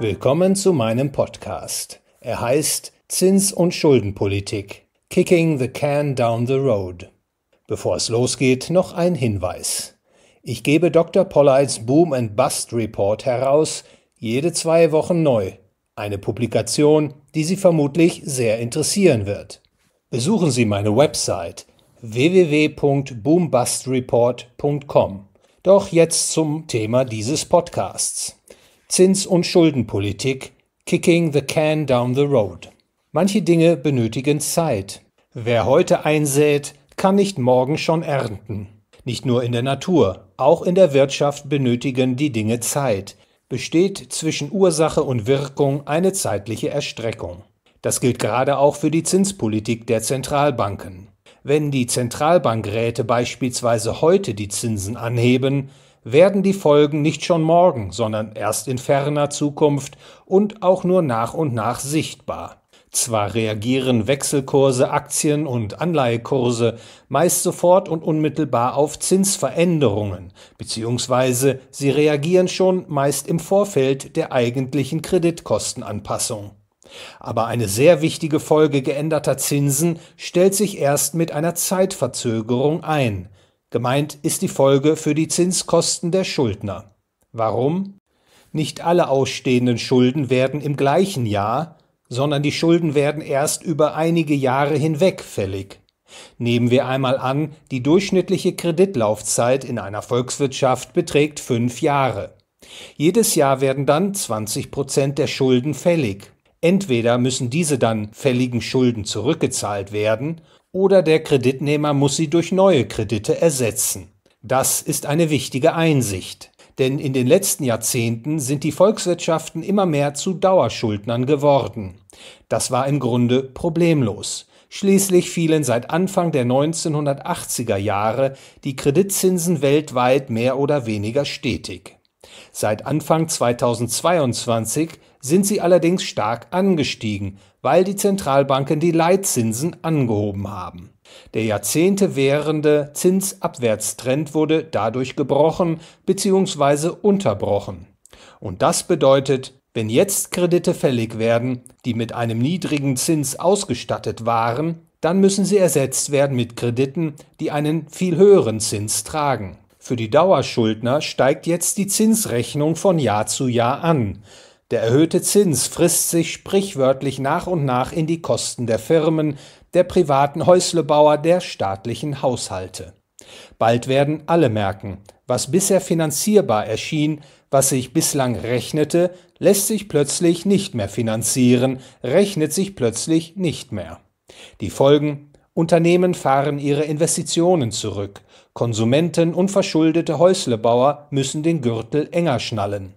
Willkommen zu meinem Podcast. Er heißt Zins- und Schuldenpolitik. Kicking the Can Down the Road. Bevor es losgeht, noch ein Hinweis. Ich gebe Dr. Pollites Boom and Bust Report heraus, jede zwei Wochen neu. Eine Publikation, die Sie vermutlich sehr interessieren wird. Besuchen Sie meine Website www.boombustreport.com. Doch jetzt zum Thema dieses Podcasts. Zins- und Schuldenpolitik, Kicking the Can Down the Road. Manche Dinge benötigen Zeit. Wer heute einsät, kann nicht morgen schon ernten. Nicht nur in der Natur, auch in der Wirtschaft benötigen die Dinge Zeit. Besteht zwischen Ursache und Wirkung eine zeitliche Erstreckung. Das gilt gerade auch für die Zinspolitik der Zentralbanken. Wenn die Zentralbankräte beispielsweise heute die Zinsen anheben, werden die Folgen nicht schon morgen, sondern erst in ferner Zukunft und auch nur nach und nach sichtbar. Zwar reagieren Wechselkurse, Aktien und Anleihekurse meist sofort und unmittelbar auf Zinsveränderungen, beziehungsweise sie reagieren schon meist im Vorfeld der eigentlichen Kreditkostenanpassung. Aber eine sehr wichtige Folge geänderter Zinsen stellt sich erst mit einer Zeitverzögerung ein, Gemeint ist die Folge für die Zinskosten der Schuldner. Warum? Nicht alle ausstehenden Schulden werden im gleichen Jahr, sondern die Schulden werden erst über einige Jahre hinweg fällig. Nehmen wir einmal an, die durchschnittliche Kreditlaufzeit in einer Volkswirtschaft beträgt fünf Jahre. Jedes Jahr werden dann 20 Prozent der Schulden fällig. Entweder müssen diese dann fälligen Schulden zurückgezahlt werden oder der Kreditnehmer muss sie durch neue Kredite ersetzen. Das ist eine wichtige Einsicht, denn in den letzten Jahrzehnten sind die Volkswirtschaften immer mehr zu Dauerschuldnern geworden. Das war im Grunde problemlos. Schließlich fielen seit Anfang der 1980er Jahre die Kreditzinsen weltweit mehr oder weniger stetig. Seit Anfang 2022 sind sie allerdings stark angestiegen, weil die Zentralbanken die Leitzinsen angehoben haben. Der Jahrzehnte währende Zinsabwärtstrend wurde dadurch gebrochen bzw. unterbrochen. Und das bedeutet, wenn jetzt Kredite fällig werden, die mit einem niedrigen Zins ausgestattet waren, dann müssen sie ersetzt werden mit Krediten, die einen viel höheren Zins tragen. Für die Dauerschuldner steigt jetzt die Zinsrechnung von Jahr zu Jahr an. Der erhöhte Zins frisst sich sprichwörtlich nach und nach in die Kosten der Firmen, der privaten Häuslebauer, der staatlichen Haushalte. Bald werden alle merken, was bisher finanzierbar erschien, was sich bislang rechnete, lässt sich plötzlich nicht mehr finanzieren, rechnet sich plötzlich nicht mehr. Die Folgen Unternehmen fahren ihre Investitionen zurück, Konsumenten und verschuldete Häuslebauer müssen den Gürtel enger schnallen.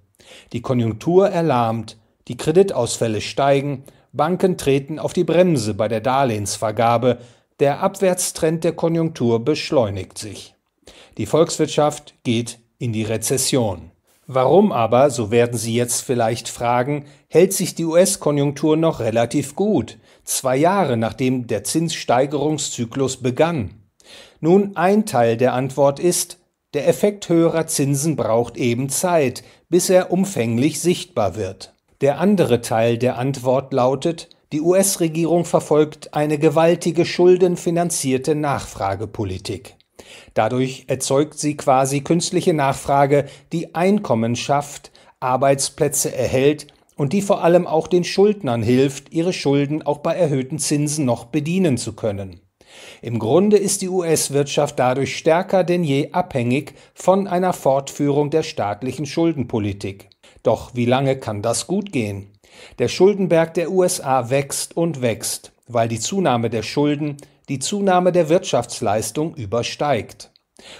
Die Konjunktur erlahmt, die Kreditausfälle steigen, Banken treten auf die Bremse bei der Darlehensvergabe, der Abwärtstrend der Konjunktur beschleunigt sich. Die Volkswirtschaft geht in die Rezession. Warum aber, so werden Sie jetzt vielleicht fragen, hält sich die US-Konjunktur noch relativ gut, zwei Jahre nachdem der Zinssteigerungszyklus begann? Nun, ein Teil der Antwort ist, der Effekt höherer Zinsen braucht eben Zeit, bis er umfänglich sichtbar wird. Der andere Teil der Antwort lautet, die US-Regierung verfolgt eine gewaltige schuldenfinanzierte Nachfragepolitik. Dadurch erzeugt sie quasi künstliche Nachfrage, die Einkommen schafft, Arbeitsplätze erhält und die vor allem auch den Schuldnern hilft, ihre Schulden auch bei erhöhten Zinsen noch bedienen zu können. Im Grunde ist die US-Wirtschaft dadurch stärker denn je abhängig von einer Fortführung der staatlichen Schuldenpolitik. Doch wie lange kann das gut gehen? Der Schuldenberg der USA wächst und wächst, weil die Zunahme der Schulden die Zunahme der Wirtschaftsleistung übersteigt.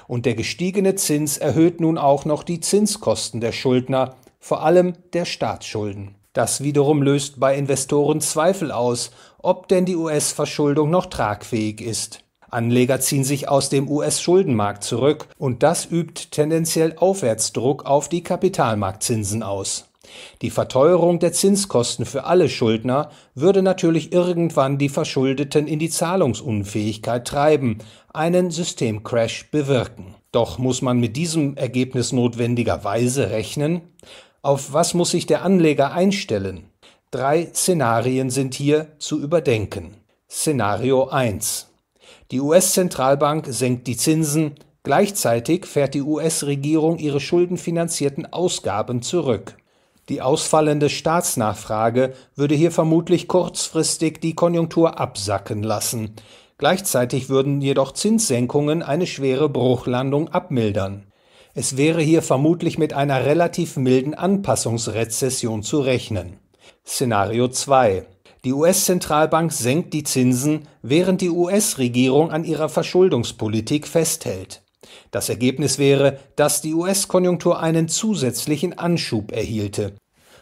Und der gestiegene Zins erhöht nun auch noch die Zinskosten der Schuldner, vor allem der Staatsschulden. Das wiederum löst bei Investoren Zweifel aus, ob denn die US-Verschuldung noch tragfähig ist. Anleger ziehen sich aus dem US-Schuldenmarkt zurück und das übt tendenziell Aufwärtsdruck auf die Kapitalmarktzinsen aus. Die Verteuerung der Zinskosten für alle Schuldner würde natürlich irgendwann die Verschuldeten in die Zahlungsunfähigkeit treiben, einen Systemcrash bewirken. Doch muss man mit diesem Ergebnis notwendigerweise rechnen? Auf was muss sich der Anleger einstellen? Drei Szenarien sind hier zu überdenken. Szenario 1. Die US-Zentralbank senkt die Zinsen, gleichzeitig fährt die US-Regierung ihre schuldenfinanzierten Ausgaben zurück. Die ausfallende Staatsnachfrage würde hier vermutlich kurzfristig die Konjunktur absacken lassen. Gleichzeitig würden jedoch Zinssenkungen eine schwere Bruchlandung abmildern. Es wäre hier vermutlich mit einer relativ milden Anpassungsrezession zu rechnen. Szenario 2: Die US-Zentralbank senkt die Zinsen, während die US-Regierung an ihrer Verschuldungspolitik festhält. Das Ergebnis wäre, dass die US-Konjunktur einen zusätzlichen Anschub erhielte.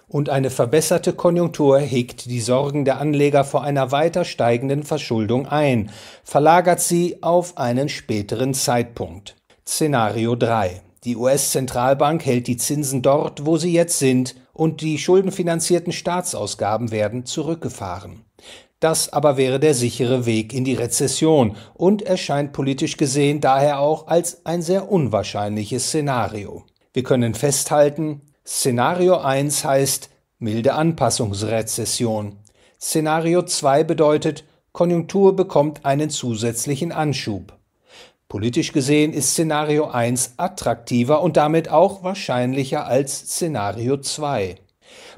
Und eine verbesserte Konjunktur hegt die Sorgen der Anleger vor einer weiter steigenden Verschuldung ein, verlagert sie auf einen späteren Zeitpunkt. Szenario 3 die US-Zentralbank hält die Zinsen dort, wo sie jetzt sind, und die schuldenfinanzierten Staatsausgaben werden zurückgefahren. Das aber wäre der sichere Weg in die Rezession und erscheint politisch gesehen daher auch als ein sehr unwahrscheinliches Szenario. Wir können festhalten, Szenario 1 heißt milde Anpassungsrezession. Szenario 2 bedeutet, Konjunktur bekommt einen zusätzlichen Anschub. Politisch gesehen ist Szenario 1 attraktiver und damit auch wahrscheinlicher als Szenario 2.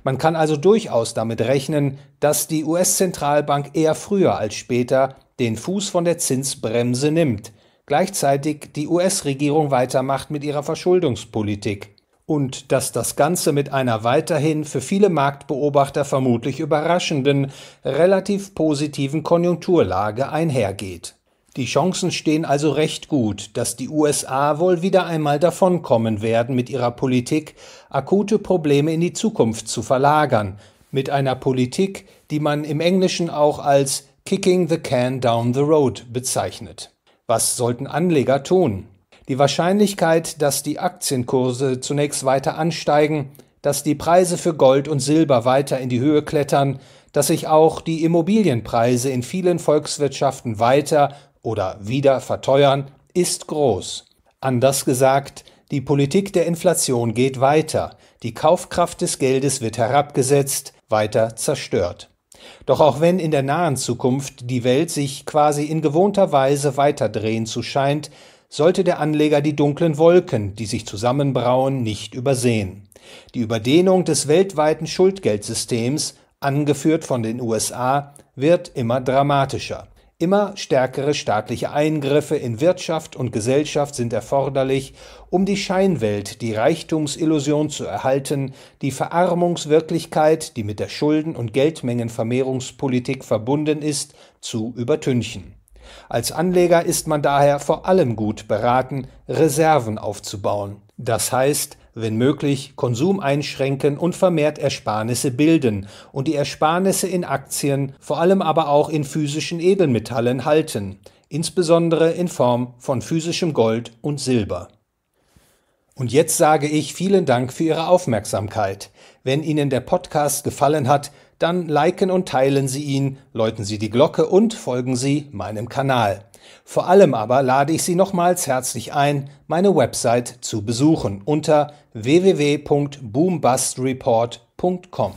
Man kann also durchaus damit rechnen, dass die US-Zentralbank eher früher als später den Fuß von der Zinsbremse nimmt, gleichzeitig die US-Regierung weitermacht mit ihrer Verschuldungspolitik und dass das Ganze mit einer weiterhin für viele Marktbeobachter vermutlich überraschenden, relativ positiven Konjunkturlage einhergeht. Die Chancen stehen also recht gut, dass die USA wohl wieder einmal davonkommen werden mit ihrer Politik, akute Probleme in die Zukunft zu verlagern, mit einer Politik, die man im Englischen auch als Kicking the Can Down the Road bezeichnet. Was sollten Anleger tun? Die Wahrscheinlichkeit, dass die Aktienkurse zunächst weiter ansteigen, dass die Preise für Gold und Silber weiter in die Höhe klettern, dass sich auch die Immobilienpreise in vielen Volkswirtschaften weiter oder wieder verteuern ist groß. Anders gesagt, die Politik der Inflation geht weiter, die Kaufkraft des Geldes wird herabgesetzt, weiter zerstört. Doch auch wenn in der nahen Zukunft die Welt sich quasi in gewohnter Weise weiterdrehen zu scheint, sollte der Anleger die dunklen Wolken, die sich zusammenbrauen, nicht übersehen. Die Überdehnung des weltweiten Schuldgeldsystems, angeführt von den USA, wird immer dramatischer. Immer stärkere staatliche Eingriffe in Wirtschaft und Gesellschaft sind erforderlich, um die Scheinwelt, die Reichtumsillusion zu erhalten, die Verarmungswirklichkeit, die mit der Schulden- und Geldmengenvermehrungspolitik verbunden ist, zu übertünchen. Als Anleger ist man daher vor allem gut beraten, Reserven aufzubauen. Das heißt, wenn möglich Konsum einschränken und vermehrt Ersparnisse bilden und die Ersparnisse in Aktien, vor allem aber auch in physischen Edelmetallen halten, insbesondere in Form von physischem Gold und Silber. Und jetzt sage ich vielen Dank für Ihre Aufmerksamkeit. Wenn Ihnen der Podcast gefallen hat, dann liken und teilen Sie ihn, läuten Sie die Glocke und folgen Sie meinem Kanal. Vor allem aber lade ich Sie nochmals herzlich ein, meine Website zu besuchen unter www.boombustreport.com.